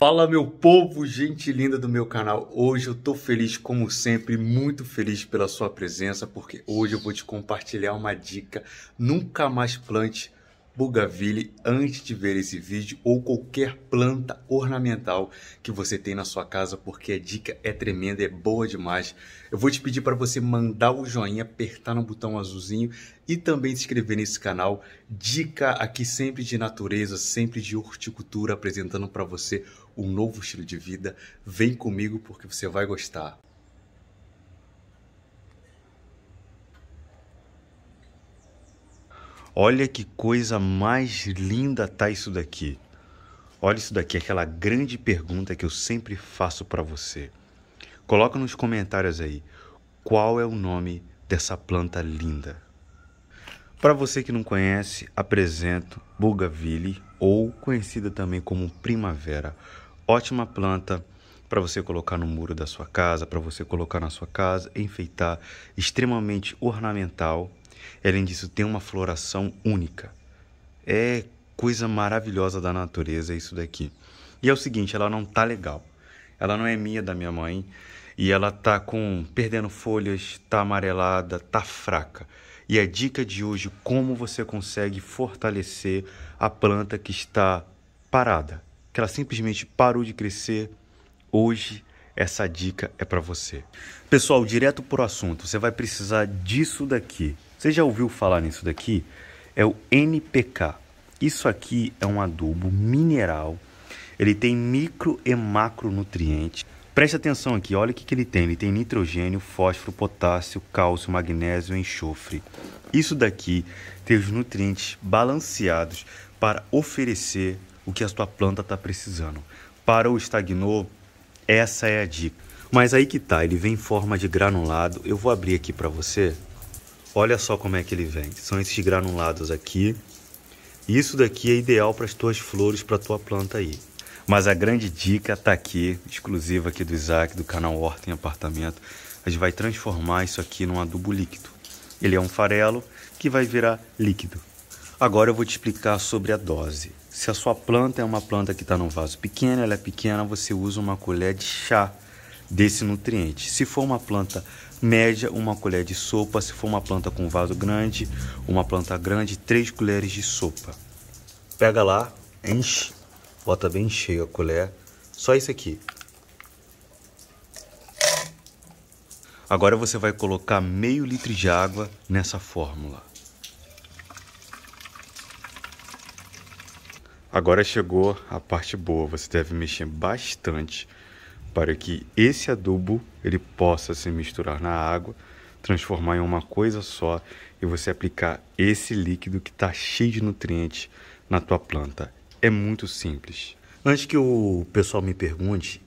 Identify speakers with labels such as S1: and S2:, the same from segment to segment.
S1: Fala meu povo, gente linda do meu canal. Hoje eu tô feliz como sempre, muito feliz pela sua presença, porque hoje eu vou te compartilhar uma dica. Nunca mais plante Bugaville antes de ver esse vídeo ou qualquer planta ornamental que você tem na sua casa, porque a dica é tremenda, é boa demais. Eu vou te pedir para você mandar o joinha, apertar no botão azulzinho e também se inscrever nesse canal. Dica aqui sempre de natureza, sempre de horticultura, apresentando para você um novo estilo de vida. Vem comigo porque você vai gostar. Olha que coisa mais linda tá isso daqui. Olha isso daqui, aquela grande pergunta que eu sempre faço para você. Coloca nos comentários aí qual é o nome dessa planta linda. Para você que não conhece, apresento Bougainville ou conhecida também como primavera. Ótima planta para você colocar no muro da sua casa, para você colocar na sua casa, enfeitar, extremamente ornamental Além disso tem uma floração única. É coisa maravilhosa da natureza isso daqui. E é o seguinte, ela não tá legal. Ela não é minha da minha mãe e ela tá com perdendo folhas, tá amarelada, tá fraca. E a dica de hoje como você consegue fortalecer a planta que está parada, que ela simplesmente parou de crescer. Hoje essa dica é para você. Pessoal, direto pro assunto, você vai precisar disso daqui você já ouviu falar nisso daqui? É o NPK. Isso aqui é um adubo mineral. Ele tem micro e macronutrientes. Preste atenção aqui, olha o que, que ele tem. Ele tem nitrogênio, fósforo, potássio, cálcio, magnésio e enxofre. Isso daqui tem os nutrientes balanceados para oferecer o que a sua planta está precisando. Para o estagnou, essa é a dica. Mas aí que tá, ele vem em forma de granulado. Eu vou abrir aqui para você. Olha só como é que ele vem. São esses granulados aqui. Isso daqui é ideal para as tuas flores, para a tua planta aí. Mas a grande dica está aqui, exclusiva aqui do Isaac, do canal Horta em Apartamento. A gente vai transformar isso aqui num adubo líquido. Ele é um farelo que vai virar líquido. Agora eu vou te explicar sobre a dose. Se a sua planta é uma planta que está num vaso pequeno, ela é pequena, você usa uma colher de chá desse nutriente. Se for uma planta média, uma colher de sopa. Se for uma planta com vaso grande, uma planta grande, três colheres de sopa. Pega lá, enche, bota bem cheia a colher. Só isso aqui. Agora você vai colocar meio litro de água nessa fórmula. Agora chegou a parte boa, você deve mexer bastante para que esse adubo ele possa se misturar na água, transformar em uma coisa só e você aplicar esse líquido que está cheio de nutrientes na tua planta. É muito simples. Antes que o pessoal me pergunte,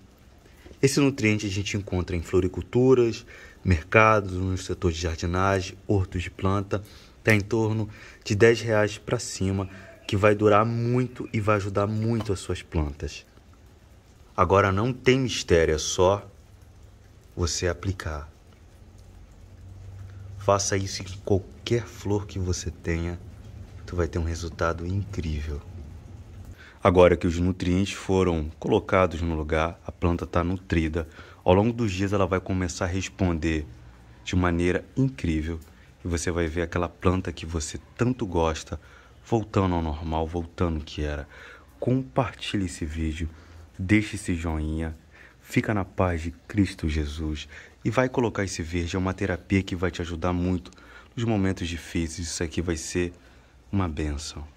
S1: esse nutriente a gente encontra em floriculturas, mercados, no setor de jardinagem, hortos de planta, está em torno de 10 reais para cima, que vai durar muito e vai ajudar muito as suas plantas. Agora não tem mistério, é só você aplicar. Faça isso em qualquer flor que você tenha, tu vai ter um resultado incrível. Agora que os nutrientes foram colocados no lugar, a planta está nutrida. Ao longo dos dias ela vai começar a responder de maneira incrível e você vai ver aquela planta que você tanto gosta voltando ao normal, voltando o que era. Compartilhe esse vídeo deixe esse joinha, fica na paz de Cristo Jesus e vai colocar esse verde. É uma terapia que vai te ajudar muito nos momentos difíceis. Isso aqui vai ser uma benção.